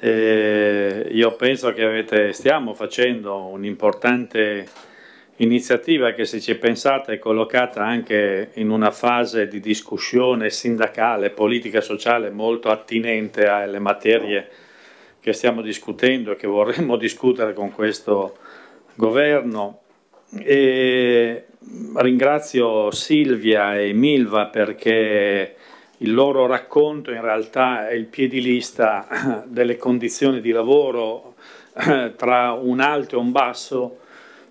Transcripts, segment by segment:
Eh, io penso che avete, stiamo facendo un'importante iniziativa che se ci pensate è collocata anche in una fase di discussione sindacale, politica sociale molto attinente alle materie che stiamo discutendo e che vorremmo discutere con questo governo. E ringrazio Silvia e Milva perché il loro racconto in realtà è il piedilista delle condizioni di lavoro tra un alto e un basso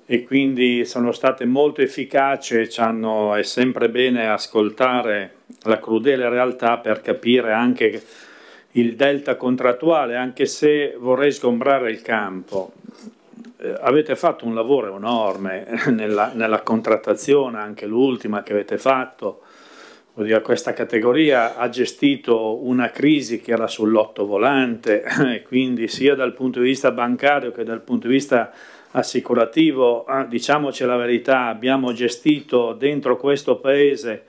e quindi sono state molto efficaci e ci hanno, è sempre bene ascoltare la crudele realtà per capire anche il delta contrattuale, anche se vorrei sgombrare il campo. Eh, avete fatto un lavoro enorme nella, nella contrattazione, anche l'ultima che avete fatto, Oddio, questa categoria ha gestito una crisi che era sull'otto volante quindi sia dal punto di vista bancario che dal punto di vista assicurativo, ah, diciamoci la verità, abbiamo gestito dentro questo paese,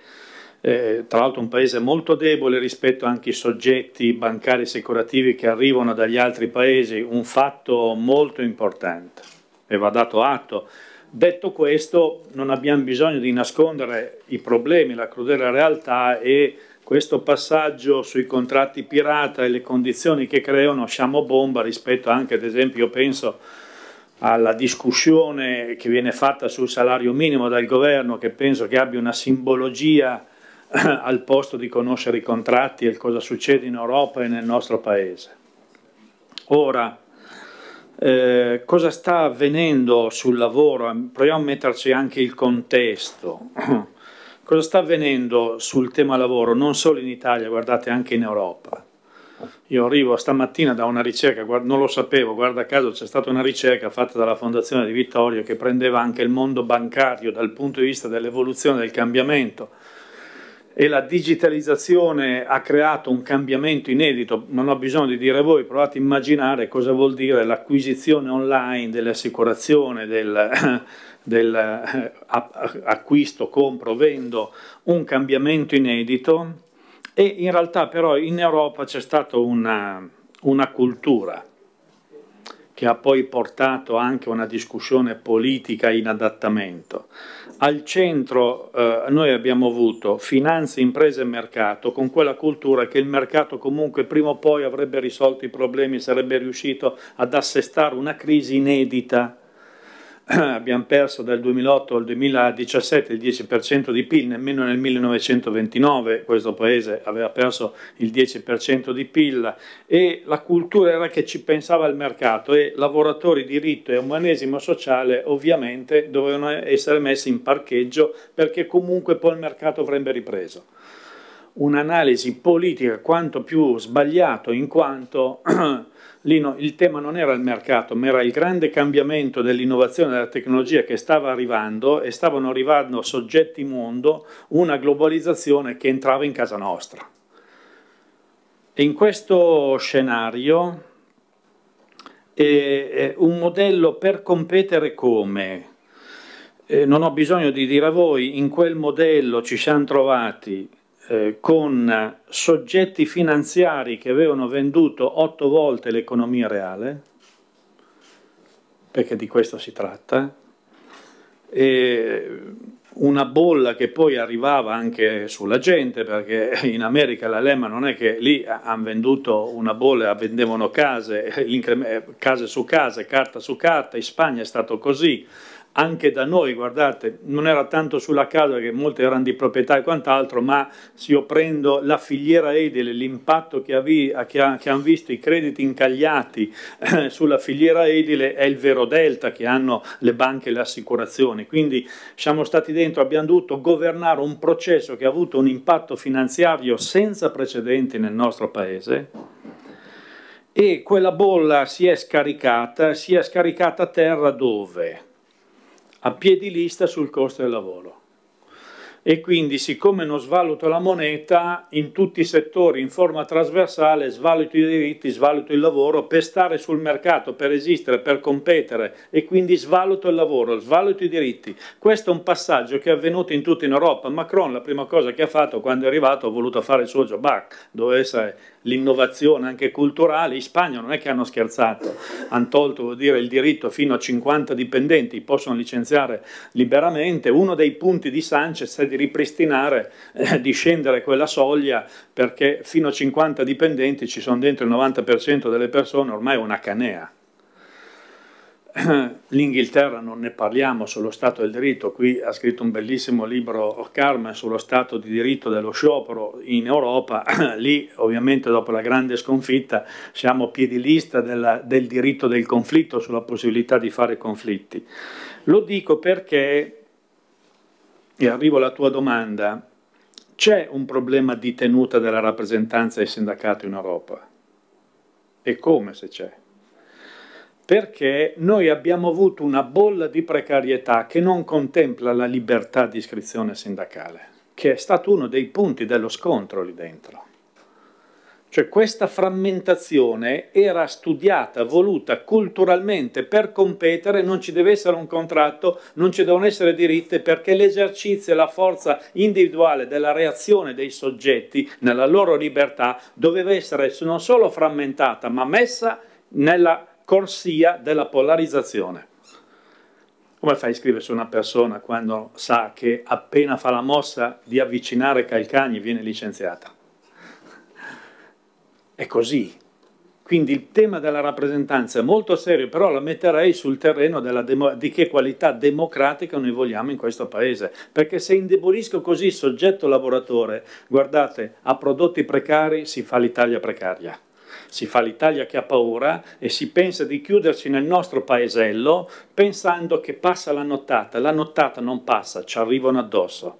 eh, tra l'altro un paese molto debole rispetto anche ai soggetti bancari assicurativi che arrivano dagli altri paesi, un fatto molto importante e va dato atto Detto questo, non abbiamo bisogno di nascondere i problemi, la crudele realtà e questo passaggio sui contratti pirata e le condizioni che creano siamo bomba rispetto anche, ad esempio, penso alla discussione che viene fatta sul salario minimo dal governo che penso che abbia una simbologia al posto di conoscere i contratti e cosa succede in Europa e nel nostro paese. Ora, eh, cosa sta avvenendo sul lavoro, proviamo a metterci anche il contesto, cosa sta avvenendo sul tema lavoro, non solo in Italia, guardate anche in Europa. Io arrivo stamattina da una ricerca, non lo sapevo, guarda caso c'è stata una ricerca fatta dalla Fondazione di Vittorio che prendeva anche il mondo bancario dal punto di vista dell'evoluzione, del cambiamento e la digitalizzazione ha creato un cambiamento inedito, non ho bisogno di dire voi, provate a immaginare cosa vuol dire l'acquisizione online dell'assicurazione, del, del eh, acquisto, compro, vendo, un cambiamento inedito e in realtà però in Europa c'è stata una, una cultura che ha poi portato anche a una discussione politica in adattamento. Al centro eh, noi abbiamo avuto finanze, imprese e mercato, con quella cultura che il mercato comunque prima o poi avrebbe risolto i problemi, sarebbe riuscito ad assestare una crisi inedita abbiamo perso dal 2008 al 2017 il 10% di PIL, nemmeno nel 1929 questo paese aveva perso il 10% di PIL e la cultura era che ci pensava il mercato e lavoratori, diritto e umanesimo sociale ovviamente dovevano essere messi in parcheggio perché comunque poi il mercato avrebbe ripreso un'analisi politica quanto più sbagliato in quanto lì no, il tema non era il mercato, ma era il grande cambiamento dell'innovazione della tecnologia che stava arrivando e stavano arrivando soggetti mondo, una globalizzazione che entrava in casa nostra. E in questo scenario eh, un modello per competere come? Eh, non ho bisogno di dire a voi, in quel modello ci siamo trovati eh, con soggetti finanziari che avevano venduto otto volte l'economia reale, perché di questo si tratta, e una bolla che poi arrivava anche sulla gente, perché in America la Lema non è che lì hanno venduto una bolla, vendevano case, eh, case su case, carta su carta, in Spagna è stato così, anche da noi, guardate, non era tanto sulla casa che molte erano di proprietà e quant'altro, ma se io prendo la filiera edile, l'impatto che, che, ha, che hanno visto i crediti incagliati eh, sulla filiera edile è il vero delta che hanno le banche e le assicurazioni. Quindi siamo stati dentro, abbiamo dovuto governare un processo che ha avuto un impatto finanziario senza precedenti nel nostro Paese e quella bolla si è scaricata, si è scaricata a terra dove? a piedi lista sul costo del lavoro e quindi siccome non svaluto la moneta in tutti i settori in forma trasversale svaluto i diritti, svaluto il lavoro per stare sul mercato, per esistere, per competere e quindi svaluto il lavoro, svaluto i diritti. Questo è un passaggio che è avvenuto in tutta in Europa. Macron la prima cosa che ha fatto quando è arrivato ha voluto fare il suo job back, doveva essere l'innovazione anche culturale, in Spagna non è che hanno scherzato, hanno tolto dire, il diritto fino a 50 dipendenti, possono licenziare liberamente, uno dei punti di Sanchez è di ripristinare, eh, di scendere quella soglia perché fino a 50 dipendenti ci sono dentro il 90% delle persone, ormai è una canea. L'Inghilterra non ne parliamo sullo Stato del diritto, qui ha scritto un bellissimo libro Carmen sullo Stato di diritto dello sciopero in Europa, lì ovviamente dopo la grande sconfitta siamo piedi lista della, del diritto del conflitto, sulla possibilità di fare conflitti. Lo dico perché e arrivo alla tua domanda, c'è un problema di tenuta della rappresentanza del sindacato in Europa? E come se c'è? Perché noi abbiamo avuto una bolla di precarietà che non contempla la libertà di iscrizione sindacale, che è stato uno dei punti dello scontro lì dentro. Cioè questa frammentazione era studiata, voluta culturalmente per competere, non ci deve essere un contratto, non ci devono essere diritti perché l'esercizio e la forza individuale della reazione dei soggetti nella loro libertà doveva essere non solo frammentata ma messa nella corsia della polarizzazione. Come fai a scriversi una persona quando sa che appena fa la mossa di avvicinare Calcagni viene licenziata? È così. Quindi il tema della rappresentanza è molto serio, però la metterei sul terreno di che qualità democratica noi vogliamo in questo Paese. Perché se indebolisco così il soggetto lavoratore, guardate, a prodotti precari si fa l'Italia precaria si fa l'Italia che ha paura e si pensa di chiudersi nel nostro paesello pensando che passa la nottata, la nottata non passa, ci arrivano addosso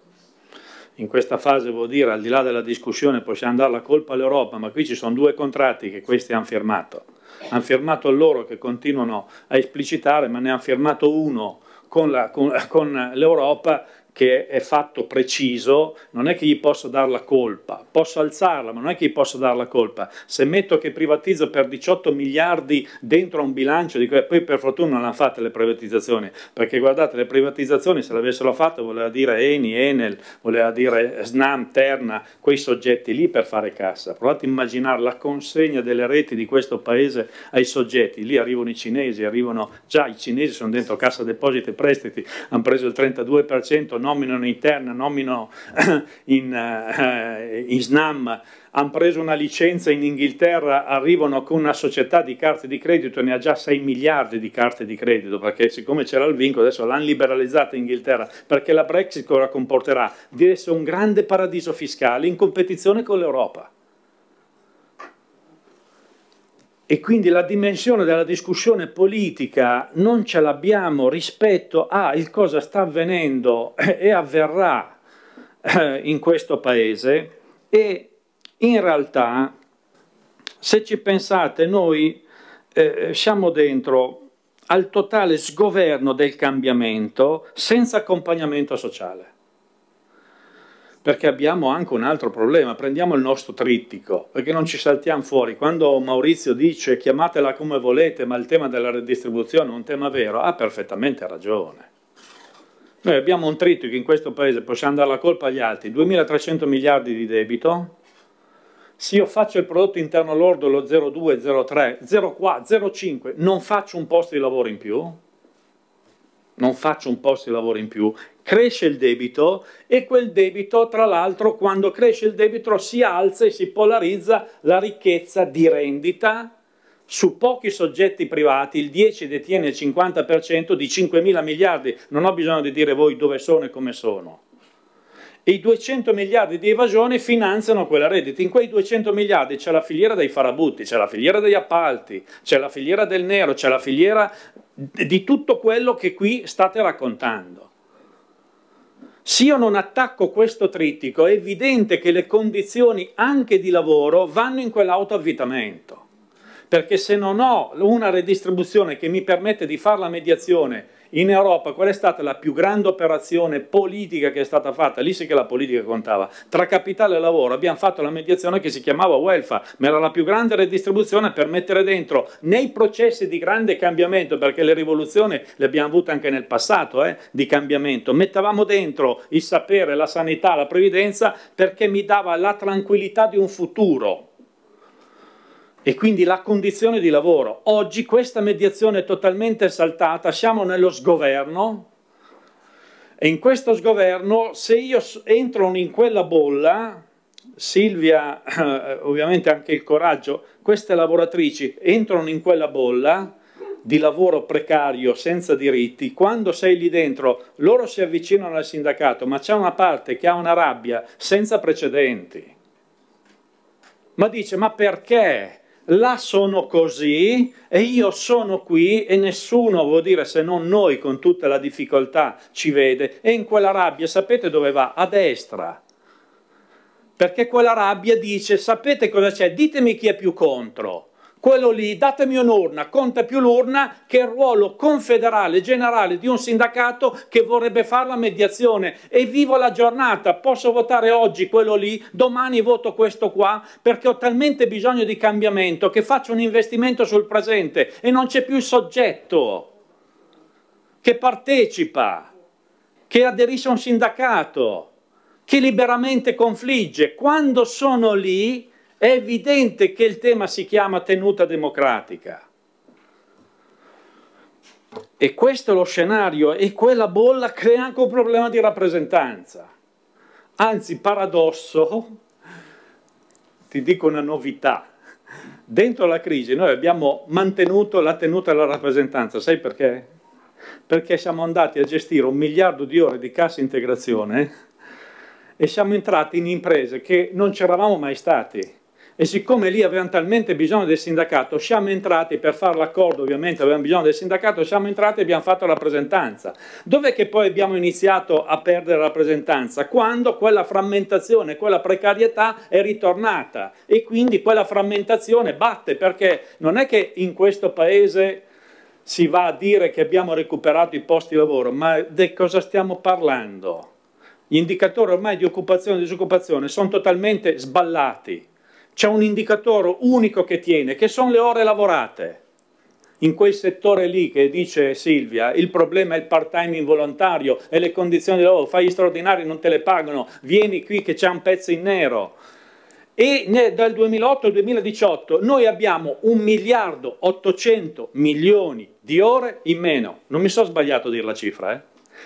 in questa fase vuol dire al di là della discussione possiamo dare la colpa all'Europa, ma qui ci sono due contratti che questi hanno firmato. Hanno firmato loro che continuano a esplicitare, ma ne hanno firmato uno con l'Europa che è fatto preciso, non è che gli posso dare la colpa, posso alzarla, ma non è che gli posso dare la colpa. Se metto che privatizzo per 18 miliardi dentro a un bilancio, dico, eh, poi per fortuna non hanno fatto le privatizzazioni, perché guardate, le privatizzazioni se l'avessero fatto voleva dire Eni, Enel, voleva dire Snam, Terna, quei soggetti lì per fare cassa. Provate a immaginare la consegna delle reti di questo paese ai soggetti, lì arrivano i cinesi, arrivano già i cinesi sono dentro cassa depositi e prestiti, hanno preso il 32%, nominano interna, nominano in, eh, in SNAM, hanno preso una licenza in Inghilterra, arrivano con una società di carte di credito, ne ha già 6 miliardi di carte di credito, perché siccome c'era il vincolo adesso l'hanno liberalizzata in Inghilterra, perché la Brexit cosa comporterà? Di essere un grande paradiso fiscale in competizione con l'Europa. e quindi la dimensione della discussione politica non ce l'abbiamo rispetto a il cosa sta avvenendo e avverrà eh, in questo paese e in realtà se ci pensate noi eh, siamo dentro al totale sgoverno del cambiamento senza accompagnamento sociale perché abbiamo anche un altro problema, prendiamo il nostro trittico, perché non ci saltiamo fuori. Quando Maurizio dice chiamatela come volete, ma il tema della redistribuzione è un tema vero, ha perfettamente ragione. Noi abbiamo un trittico in questo paese, possiamo dare la colpa agli altri, 2.300 miliardi di debito, se io faccio il prodotto interno lordo lo 0,2, 0,3, 0,4, 0,5, non faccio un posto di lavoro in più? Non faccio un posto di lavoro in più cresce il debito e quel debito, tra l'altro, quando cresce il debito si alza e si polarizza la ricchezza di rendita su pochi soggetti privati, il 10 detiene il 50% di 5 mila miliardi, non ho bisogno di dire voi dove sono e come sono. E i 200 miliardi di evasione finanziano quella reddita. In quei 200 miliardi c'è la filiera dei farabutti, c'è la filiera degli appalti, c'è la filiera del nero, c'è la filiera di tutto quello che qui state raccontando. Se io non attacco questo trittico è evidente che le condizioni anche di lavoro vanno in quell'autoavvitamento, perché se non ho una redistribuzione che mi permette di fare la mediazione in Europa qual è stata la più grande operazione politica che è stata fatta? Lì sì che la politica contava. Tra capitale e lavoro abbiamo fatto la mediazione che si chiamava welfare, ma era la più grande redistribuzione per mettere dentro nei processi di grande cambiamento, perché le rivoluzioni le abbiamo avute anche nel passato eh, di cambiamento, mettavamo dentro il sapere, la sanità, la previdenza perché mi dava la tranquillità di un futuro e quindi la condizione di lavoro. Oggi questa mediazione è totalmente saltata, siamo nello sgoverno e in questo sgoverno se io entro in quella bolla, Silvia, eh, ovviamente anche il coraggio, queste lavoratrici entrano in quella bolla di lavoro precario senza diritti, quando sei lì dentro loro si avvicinano al sindacato, ma c'è una parte che ha una rabbia senza precedenti. Ma dice, ma perché? là sono così e io sono qui e nessuno, vuol dire se non noi con tutta la difficoltà, ci vede. E in quella rabbia sapete dove va? A destra. Perché quella rabbia dice, sapete cosa c'è? Ditemi chi è più contro quello lì, datemi un'urna, conta più l'urna che il ruolo confederale generale di un sindacato che vorrebbe fare la mediazione e vivo la giornata, posso votare oggi quello lì, domani voto questo qua perché ho talmente bisogno di cambiamento che faccio un investimento sul presente e non c'è più il soggetto che partecipa, che aderisce a un sindacato, che liberamente confligge. Quando sono lì è evidente che il tema si chiama tenuta democratica. E questo è lo scenario e quella bolla crea anche un problema di rappresentanza. Anzi, paradosso, ti dico una novità. Dentro la crisi noi abbiamo mantenuto la tenuta della rappresentanza, sai perché? Perché siamo andati a gestire un miliardo di ore di cassa integrazione e siamo entrati in imprese che non c'eravamo mai stati e siccome lì avevano talmente bisogno del sindacato, siamo entrati, per fare l'accordo ovviamente avevamo bisogno del sindacato, siamo entrati e abbiamo fatto rappresentanza. Dov'è che poi abbiamo iniziato a perdere rappresentanza? Quando quella frammentazione, quella precarietà è ritornata e quindi quella frammentazione batte perché non è che in questo paese si va a dire che abbiamo recuperato i posti di lavoro, ma di cosa stiamo parlando? Gli indicatori ormai di occupazione e disoccupazione sono totalmente sballati c'è un indicatore unico che tiene, che sono le ore lavorate. In quel settore lì che dice Silvia, il problema è il part-time involontario e le condizioni di lavoro, fai gli straordinari, non te le pagano, vieni qui che c'è un pezzo in nero. E dal 2008 al 2018 noi abbiamo un miliardo 800 milioni di ore in meno. Non mi sono sbagliato a dire la cifra, eh?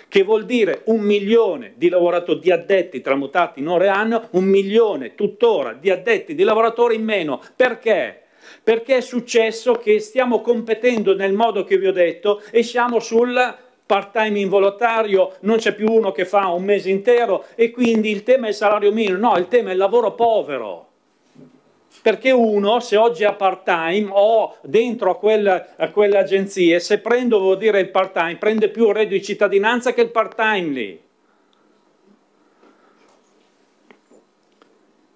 che vuol dire un milione di lavoratori, di addetti tramutati in ore anno, un milione tuttora di addetti di lavoratori in meno. Perché? Perché è successo che stiamo competendo nel modo che vi ho detto e siamo sul part time involontario, non c'è più uno che fa un mese intero e quindi il tema è il salario minimo, no, il tema è il lavoro povero perché uno se oggi ha part time o dentro a, quel, a quelle agenzie, se prendo vuol dire il part time, prende più reddito di cittadinanza che il part time lì.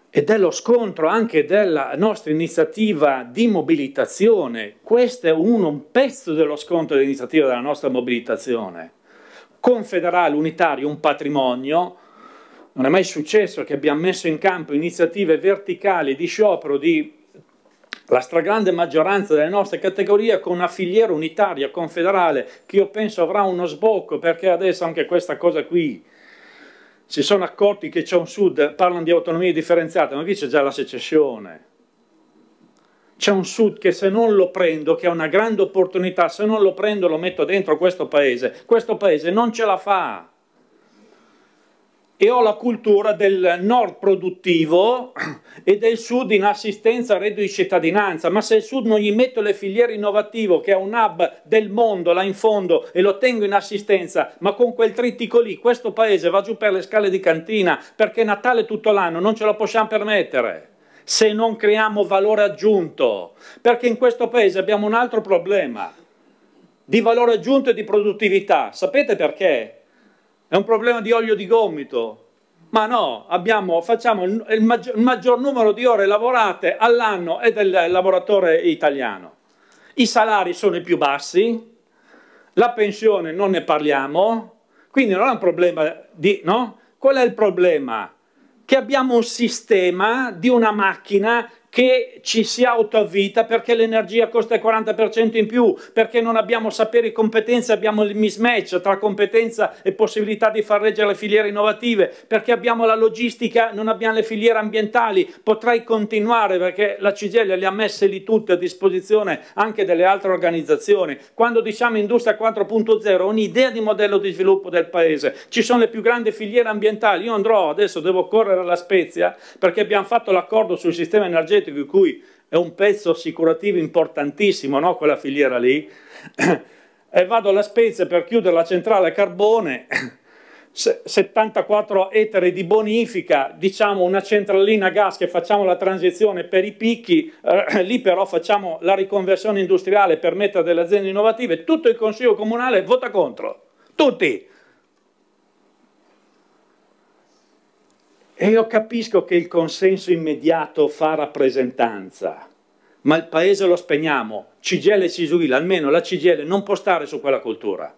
Ed è lo scontro anche della nostra iniziativa di mobilitazione. Questo è uno, un pezzo dello scontro dell'iniziativa della nostra mobilitazione. Confederale unitario un patrimonio, non è mai successo che abbiamo messo in campo iniziative verticali di sciopero di la stragrande maggioranza delle nostre categorie con una filiera unitaria, confederale, che io penso avrà uno sbocco, perché adesso anche questa cosa qui, si sono accorti che c'è un sud, parlano di autonomia differenziata, ma qui c'è già la secessione. C'è un sud che se non lo prendo, che è una grande opportunità, se non lo prendo lo metto dentro questo paese, questo paese non ce la fa e ho la cultura del nord produttivo e del sud in assistenza reddito di cittadinanza, ma se il sud non gli metto le filiere innovative che è un hub del mondo là in fondo e lo tengo in assistenza, ma con quel trittico lì questo paese va giù per le scale di cantina perché Natale tutto l'anno non ce lo possiamo permettere se non creiamo valore aggiunto, perché in questo paese abbiamo un altro problema di valore aggiunto e di produttività. Sapete perché? È un problema di olio di gomito. Ma no, abbiamo, facciamo il, maggior, il maggior numero di ore lavorate all'anno è del lavoratore italiano. I salari sono i più bassi, la pensione non ne parliamo, quindi non è un problema di... No? Qual è il problema? Che abbiamo un sistema di una macchina che ci si autoavvita perché l'energia costa il 40% in più, perché non abbiamo sapere e competenze, abbiamo il mismatch tra competenza e possibilità di far reggere le filiere innovative, perché abbiamo la logistica, non abbiamo le filiere ambientali. Potrei continuare perché la Cigelia le ha messe lì tutte a disposizione anche delle altre organizzazioni. Quando diciamo industria 4.0, un'idea di modello di sviluppo del paese. Ci sono le più grandi filiere ambientali. Io andrò adesso, devo correre alla Spezia perché abbiamo fatto l'accordo sul sistema energetico energetico in cui è un pezzo assicurativo importantissimo, no? quella filiera lì, e vado alla Spezia per chiudere la centrale a carbone, 74 ettari di bonifica, diciamo una centralina a gas che facciamo la transizione per i picchi, eh, lì però facciamo la riconversione industriale per mettere delle aziende innovative, tutto il Consiglio Comunale vota contro, tutti, E io capisco che il consenso immediato fa rappresentanza, ma il paese lo spegniamo, CGL e Cisuil, almeno la CGL non può stare su quella cultura.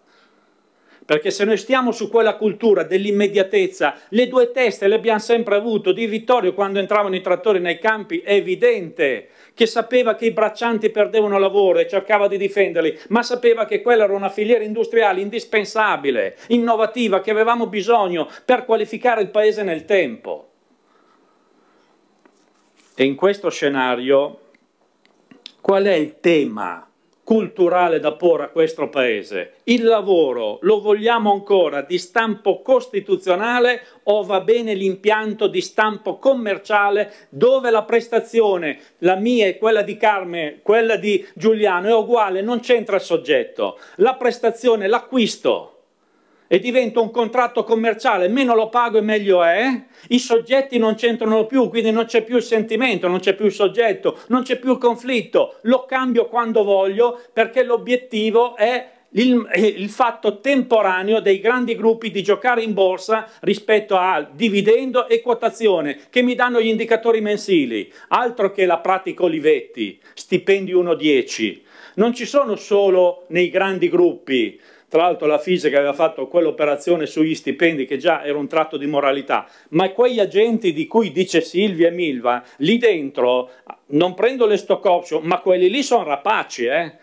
Perché se noi stiamo su quella cultura dell'immediatezza, le due teste le abbiamo sempre avute, di Vittorio quando entravano i trattori nei campi, è evidente che sapeva che i braccianti perdevano lavoro e cercava di difenderli, ma sapeva che quella era una filiera industriale indispensabile, innovativa, che avevamo bisogno per qualificare il paese nel tempo. E in questo scenario qual è il tema culturale da porre a questo Paese. Il lavoro lo vogliamo ancora di stampo costituzionale o va bene l'impianto di stampo commerciale dove la prestazione, la mia e quella di Carme, quella di Giuliano è uguale, non c'entra il soggetto. La prestazione, l'acquisto e diventa un contratto commerciale, meno lo pago e meglio è, eh? i soggetti non c'entrano più, quindi non c'è più il sentimento, non c'è più il soggetto, non c'è più il conflitto, lo cambio quando voglio perché l'obiettivo è il, il, fatto temporaneo dei grandi gruppi di giocare in borsa rispetto al dividendo e quotazione che mi danno gli indicatori mensili, altro che la pratica Olivetti, stipendi 1-10. Non ci sono solo nei grandi gruppi, tra l'altro la FISE aveva fatto quell'operazione sugli stipendi che già era un tratto di moralità, ma quegli agenti di cui dice Silvia e Milva, lì dentro, non prendo le stock option, ma quelli lì sono rapaci, eh?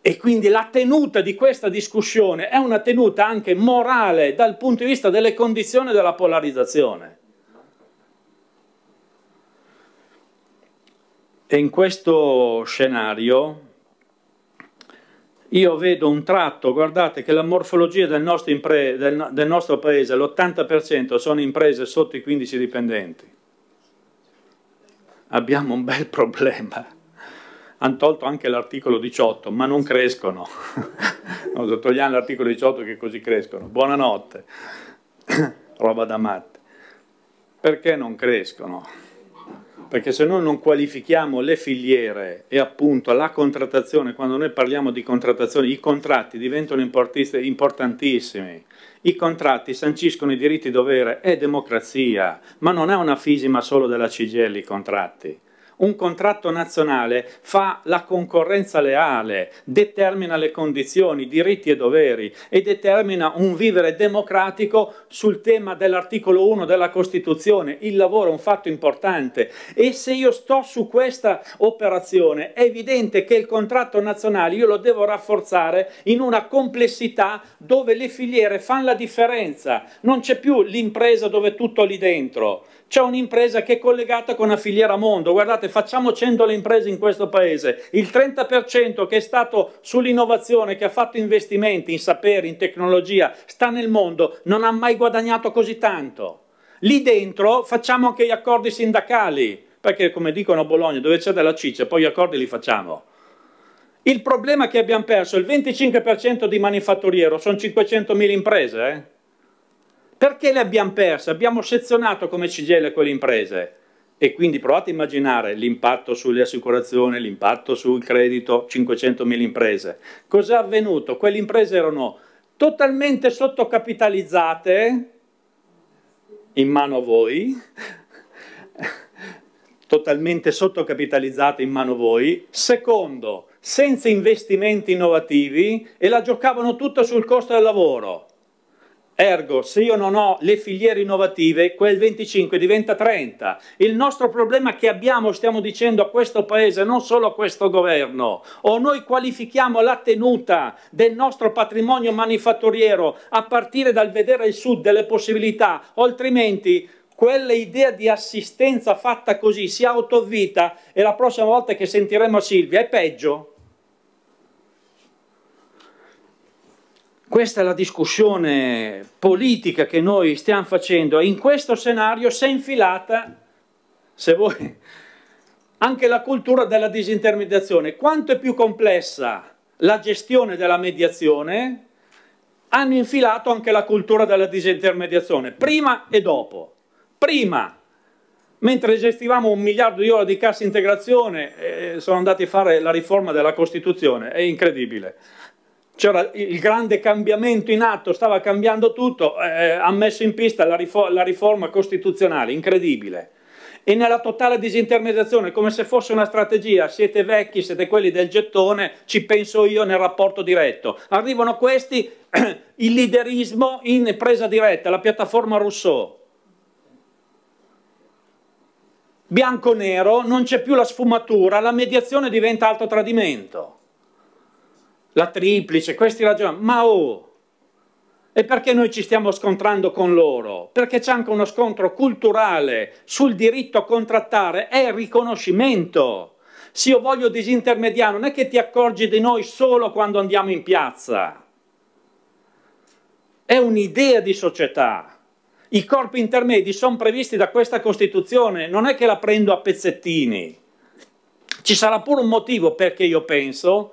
E quindi la tenuta di questa discussione è una tenuta anche morale dal punto di vista delle condizioni della polarizzazione. E in questo scenario io vedo un tratto, guardate che la morfologia del nostro, impre, del, del nostro paese, l'80% sono imprese sotto i 15 dipendenti. Abbiamo un bel problema. Hanno tolto anche l'articolo 18, ma non crescono. no, togliamo l'articolo 18 che così crescono. Buonanotte. Roba da matte. Perché non crescono? perché se noi non qualifichiamo le filiere e appunto la contrattazione, quando noi parliamo di contrattazione, i contratti diventano importantissimi. I contratti sanciscono i diritti e dovere, è democrazia, ma non è una fisima solo della CGL i contratti un contratto nazionale fa la concorrenza leale, determina le condizioni, diritti e doveri e determina un vivere democratico sul tema dell'articolo 1 della Costituzione. Il lavoro è un fatto importante e se io sto su questa operazione è evidente che il contratto nazionale io lo devo rafforzare in una complessità dove le filiere fanno la differenza, non c'è più l'impresa dove tutto lì dentro, c'è un'impresa che è collegata con una filiera mondo, guardate facciamo 100 alle imprese in questo paese, il 30% che è stato sull'innovazione, che ha fatto investimenti in sapere, in tecnologia, sta nel mondo, non ha mai guadagnato così tanto. Lì dentro facciamo anche gli accordi sindacali, perché come dicono a Bologna, dove c'è della ciccia, poi gli accordi li facciamo. Il problema è che abbiamo perso il 25% di manifatturiero, sono 500.000 imprese. Eh? Perché le abbiamo perse? Abbiamo sezionato come CGL quelle imprese. E quindi provate a immaginare l'impatto sulle assicurazioni, l'impatto sul credito, 500.000 imprese. Cos'è avvenuto? Quelle imprese erano totalmente sottocapitalizzate, in mano a voi, totalmente sottocapitalizzate in mano a voi, secondo, senza investimenti innovativi e la giocavano tutta sul costo del lavoro. Ergo, se io non ho le filiere innovative, quel 25 diventa 30. Il nostro problema che abbiamo, stiamo dicendo a questo paese, non solo a questo governo, o noi qualifichiamo la tenuta del nostro patrimonio manifatturiero a partire dal vedere il sud delle possibilità, altrimenti quella idea di assistenza fatta così si autovita e la prossima volta che sentiremo Silvia è peggio Questa è la discussione politica che noi stiamo facendo in questo scenario si è infilata, se vuoi, anche la cultura della disintermediazione. Quanto è più complessa la gestione della mediazione, hanno infilato anche la cultura della disintermediazione, prima e dopo. Prima, mentre gestivamo un miliardo di ore di cassa integrazione, eh, sono andati a fare la riforma della Costituzione, è incredibile c'era il grande cambiamento in atto, stava cambiando tutto, eh, ha messo in pista la, riforma, la riforma costituzionale, incredibile. E nella totale disintermediazione, come se fosse una strategia, siete vecchi, siete quelli del gettone, ci penso io nel rapporto diretto. Arrivano questi, il liderismo in presa diretta, la piattaforma Rousseau. Bianco-nero, non c'è più la sfumatura, la mediazione diventa alto tradimento la triplice, questi ragionano, ma oh, e perché noi ci stiamo scontrando con loro? Perché c'è anche uno scontro culturale sul diritto a contrattare è riconoscimento. Se io voglio disintermediare, non è che ti accorgi di noi solo quando andiamo in piazza. È un'idea di società. I corpi intermedi sono previsti da questa Costituzione, non è che la prendo a pezzettini. Ci sarà pure un motivo perché io penso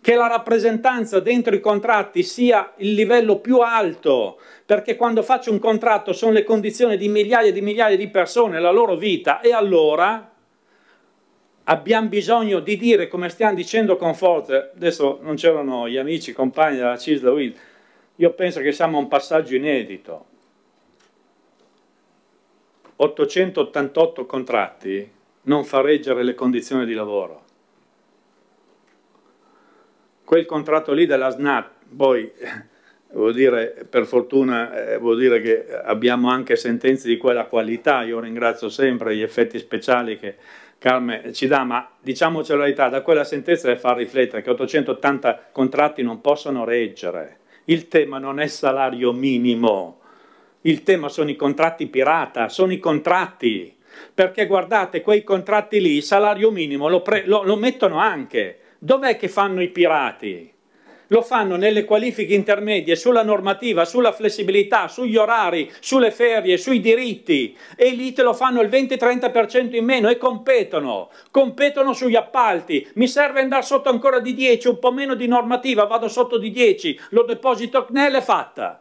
che la rappresentanza dentro i contratti sia il livello più alto, perché quando faccio un contratto sono le condizioni di migliaia e di migliaia di persone, la loro vita, e allora abbiamo bisogno di dire, come stiamo dicendo con forza, adesso non c'erano gli amici, compagni della Cisla Will, io penso che siamo a un passaggio inedito. 888 contratti non fa reggere le condizioni di lavoro quel contratto lì della SNAT, poi eh, vuol dire, per fortuna eh, vuol dire che abbiamo anche sentenze di quella qualità, io ringrazio sempre gli effetti speciali che Carme ci dà, ma diciamocelo la verità, da quella sentenza deve far riflettere che 880 contratti non possono reggere, il tema non è salario minimo, il tema sono i contratti pirata, sono i contratti, perché guardate quei contratti lì, il salario minimo lo, lo, lo mettono anche, Dov'è che fanno i pirati? Lo fanno nelle qualifiche intermedie, sulla normativa, sulla flessibilità, sugli orari, sulle ferie, sui diritti e lì te lo fanno il 20-30% in meno e competono, competono sugli appalti, mi serve andare sotto ancora di 10, un po' meno di normativa, vado sotto di 10, lo deposito CNEL è fatta.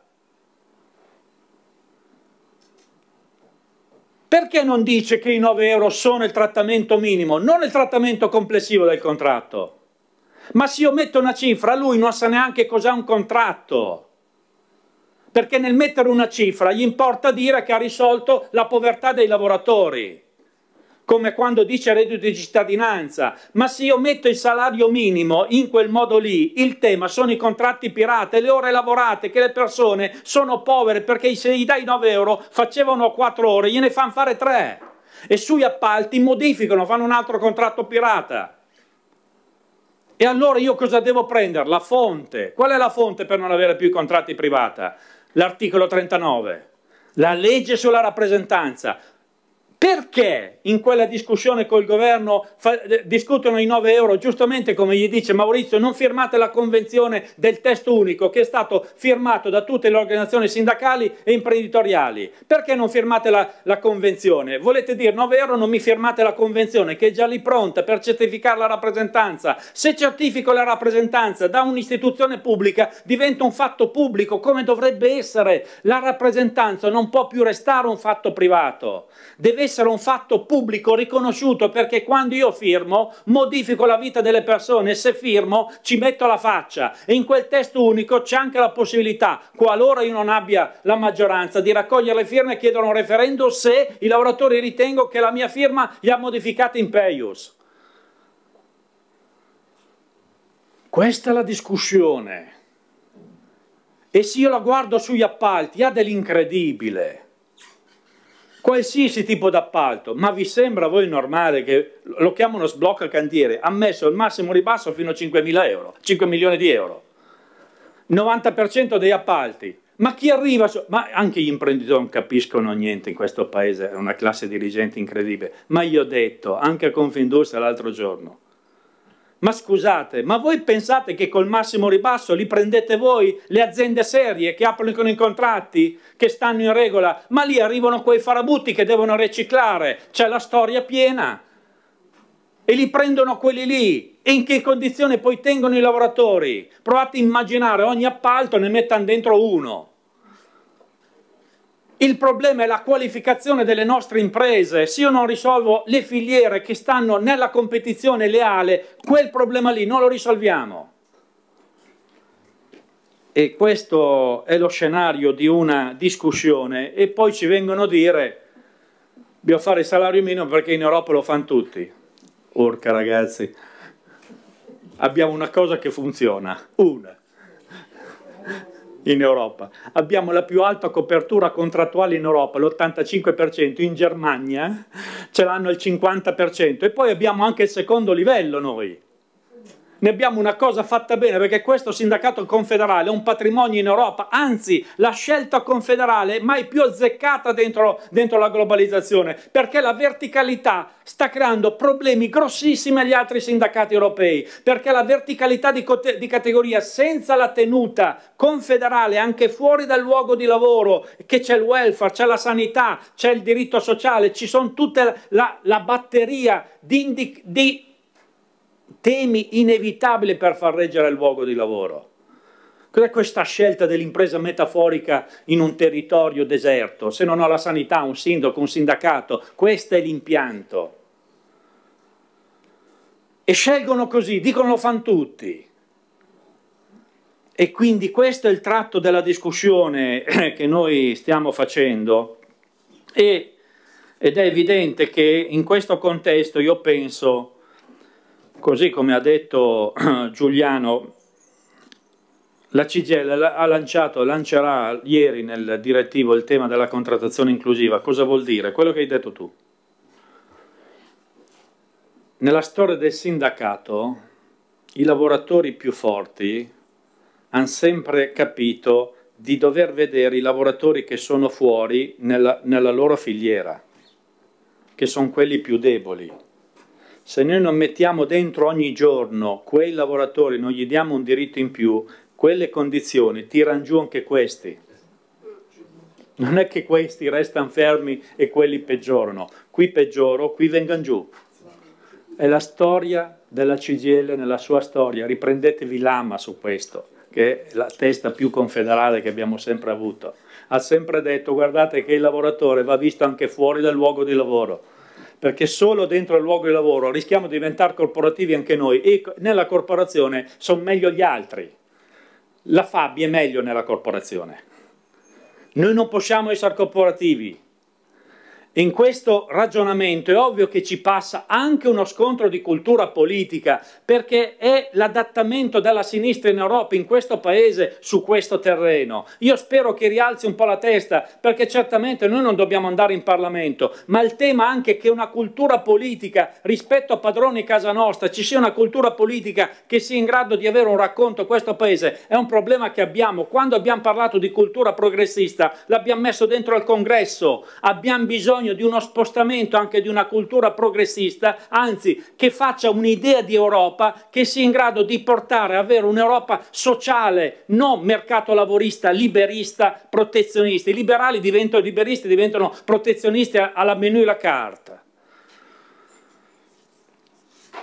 Perché non dice che i 9 euro sono il trattamento minimo, non il trattamento complessivo del contratto? Ma se io metto una cifra, lui non sa neanche cos'è un contratto. Perché nel mettere una cifra gli importa dire che ha risolto la povertà dei lavoratori. Come quando dice reddito di cittadinanza. Ma se io metto il salario minimo in quel modo lì, il tema sono i contratti pirata e le ore lavorate che le persone sono povere perché se gli dai 9 euro facevano 4 ore, gliene fanno fare 3. E sui appalti modificano, fanno un altro contratto pirata e allora io cosa devo prendere? La fonte. Qual è la fonte per non avere più i contratti privati? L'articolo 39. La legge sulla rappresentanza. Perché in quella discussione col governo fa, eh, discutono i 9 euro? Giustamente come gli dice Maurizio, non firmate la convenzione del testo unico che è stato firmato da tutte le organizzazioni sindacali e imprenditoriali. Perché non firmate la, la convenzione? Volete dire 9 euro non mi firmate la convenzione che è già lì pronta per certificare la rappresentanza? Se certifico la rappresentanza da un'istituzione pubblica diventa un fatto pubblico come dovrebbe essere. La rappresentanza non può più restare un fatto privato. Deve essere un fatto pubblico, riconosciuto, perché quando io firmo modifico la vita delle persone, se firmo ci metto la faccia e in quel testo unico c'è anche la possibilità, qualora io non abbia la maggioranza, di raccogliere le firme e chiedere un referendum se i lavoratori ritengo che la mia firma li ha modificati in peius. Questa è la discussione. E se io la guardo sugli appalti, ha dell'incredibile qualsiasi tipo d'appalto, ma vi sembra a voi normale che lo chiamano sblocca cantiere, ha messo il massimo ribasso fino a 5.000 euro, 5 milioni di euro, 90% dei appalti, ma chi arriva, so ma anche gli imprenditori non capiscono niente in questo paese, è una classe dirigente incredibile, ma io ho detto, anche a Confindustria l'altro giorno, ma scusate, ma voi pensate che col massimo ribasso li prendete voi, le aziende serie che applicano i contratti, che stanno in regola, ma lì arrivano quei farabutti che devono riciclare, c'è la storia piena. E li prendono quelli lì. E in che condizione poi tengono i lavoratori? Provate a immaginare ogni appalto ne mettano dentro uno. Il problema è la qualificazione delle nostre imprese. Se io non risolvo le filiere che stanno nella competizione leale, quel problema lì non lo risolviamo. E questo è lo scenario di una discussione e poi ci vengono a dire dobbiamo fare il salario minimo perché in Europa lo fanno tutti. Orca ragazzi, abbiamo una cosa che funziona, una in Europa. Abbiamo la più alta copertura contrattuale in Europa, l'85%, in Germania ce l'hanno il 50% e poi abbiamo anche il secondo livello noi ne abbiamo una cosa fatta bene perché questo sindacato confederale è un patrimonio in Europa, anzi la scelta confederale è mai più azzeccata dentro, dentro, la globalizzazione perché la verticalità sta creando problemi grossissimi agli altri sindacati europei perché la verticalità di, di categoria senza la tenuta confederale anche fuori dal luogo di lavoro che c'è il welfare, c'è la sanità, c'è il diritto sociale, ci sono tutta la, la batteria di, di temi inevitabili per far reggere il luogo di lavoro. Cos'è questa scelta dell'impresa metaforica in un territorio deserto? Se non ho la sanità, un sindaco, un sindacato, questo è l'impianto. E scelgono così, dicono lo fanno tutti. E quindi questo è il tratto della discussione eh, che noi stiamo facendo e, ed è evidente che in questo contesto io penso Così come ha detto Giuliano, la CGL ha lanciato, lancerà ieri nel direttivo il tema della contrattazione inclusiva. Cosa vuol dire? Quello che hai detto tu. Nella storia del sindacato i lavoratori più forti hanno sempre capito di dover vedere i lavoratori che sono fuori nella, nella loro filiera, che sono quelli più deboli. Se noi non mettiamo dentro ogni giorno quei lavoratori, non gli diamo un diritto in più, quelle condizioni tirano giù anche questi. Non è che questi restano fermi e quelli peggiorano. Qui peggioro, qui vengono giù. È la storia della CGL nella sua storia. Riprendetevi l'ama su questo, che è la testa più confederale che abbiamo sempre avuto. Ha sempre detto, guardate che il lavoratore va visto anche fuori dal luogo di lavoro perché solo dentro il luogo di lavoro rischiamo di diventare corporativi anche noi e nella corporazione sono meglio gli altri. La FAB è meglio nella corporazione. Noi non possiamo essere corporativi, in questo ragionamento è ovvio che ci passa anche uno scontro di cultura politica, perché è l'adattamento della sinistra in Europa, in questo paese, su questo terreno. Io spero che rialzi un po' la testa, perché certamente noi non dobbiamo andare in Parlamento, ma il tema anche che una cultura politica rispetto a padroni casa nostra, ci sia una cultura politica che sia in grado di avere un racconto a questo paese, è un problema che abbiamo. Quando abbiamo parlato di cultura progressista, l'abbiamo messo dentro al congresso, abbiamo bisogno bisogno di uno spostamento anche di una cultura progressista, anzi che faccia un'idea di Europa che sia in grado di portare a avere un'Europa sociale, non mercato lavorista, liberista, protezionista. I liberali diventano liberisti, diventano protezionisti alla menù e la carta.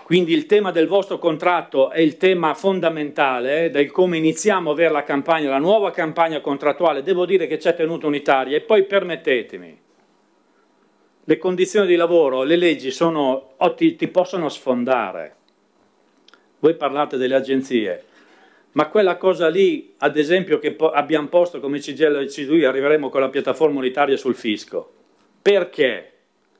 Quindi il tema del vostro contratto è il tema fondamentale eh, del come iniziamo a avere la campagna, la nuova campagna contrattuale. Devo dire che c'è è tenuta unitaria e poi permettetemi le condizioni di lavoro, le leggi sono, ti, ti possono sfondare. Voi parlate delle agenzie, ma quella cosa lì, ad esempio, che po abbiamo posto come CGL e CDU, arriveremo con la piattaforma unitaria sul fisco. Perché?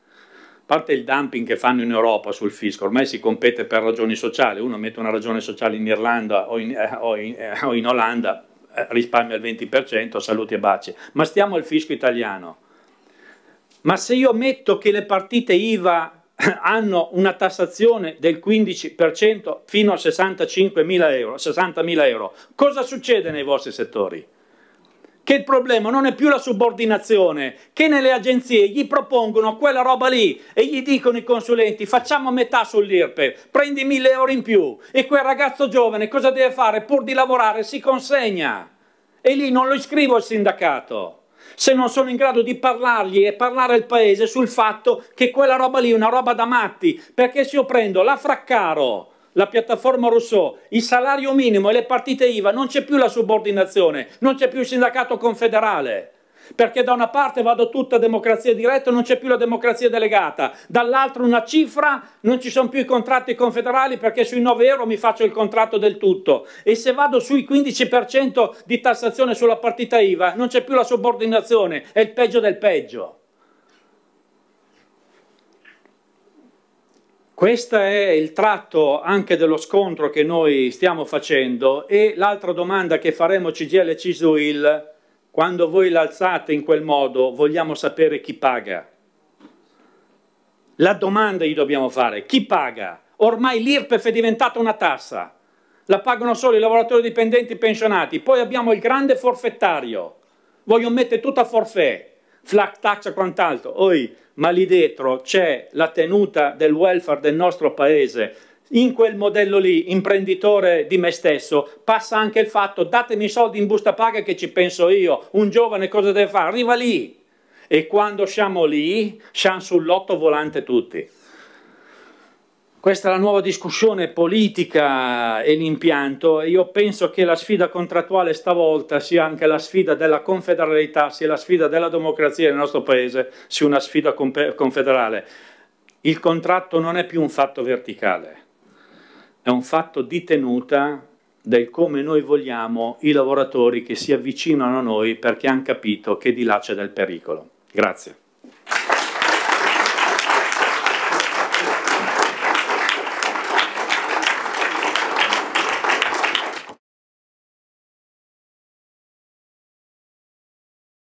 A parte il dumping che fanno in Europa sul fisco, ormai si compete per ragioni sociali, uno mette una ragione sociale in Irlanda o in, eh, o in, eh, o in Olanda, eh, risparmia il 20%, saluti e baci, ma stiamo al fisco italiano. Ma se io metto che le partite IVA hanno una tassazione del 15% fino a 65.000 euro, 60.000 euro, cosa succede nei vostri settori? Che il problema non è più la subordinazione, che nelle agenzie gli propongono quella roba lì e gli dicono i consulenti facciamo metà sull'IRPE, prendi 1.000 euro in più e quel ragazzo giovane cosa deve fare? Pur di lavorare si consegna e lì non lo iscrivo al sindacato se non sono in grado di parlargli e parlare al paese sul fatto che quella roba lì è una roba da matti, perché se io prendo la Fraccaro, la piattaforma Rousseau, il salario minimo e le partite IVA, non c'è più la subordinazione, non c'è più il sindacato confederale perché da una parte vado tutta a democrazia diretta, non c'è più la democrazia delegata, dall'altra una cifra, non ci sono più i contratti confederali perché sui 9 euro mi faccio il contratto del tutto e se vado sui 15% di tassazione sulla partita IVA non c'è più la subordinazione, è il peggio del peggio. Questo è il tratto anche dello scontro che noi stiamo facendo e l'altra domanda che faremo CGL-CISUIL quando voi l'alzate in quel modo, vogliamo sapere chi paga. La domanda gli dobbiamo fare, chi paga? Ormai l'IRPEF è diventata una tassa, la pagano solo i lavoratori dipendenti e pensionati, poi abbiamo il grande forfettario, vogliono mettere tutto a forfè, flat tax e quant'altro, ma lì dietro c'è la tenuta del welfare del nostro paese, in quel modello lì, imprenditore di me stesso, passa anche il fatto datemi i soldi in busta paga che ci penso io, un giovane cosa deve fare? Arriva lì e quando siamo lì, siamo sull'otto volante tutti. Questa è la nuova discussione politica e l'impianto e io penso che la sfida contrattuale stavolta sia anche la sfida della confederalità, sia la sfida della democrazia nel nostro paese, sia una sfida confederale. Il contratto non è più un fatto verticale è un fatto di tenuta del come noi vogliamo i lavoratori che si avvicinano a noi perché hanno capito che di là c'è del pericolo. Grazie.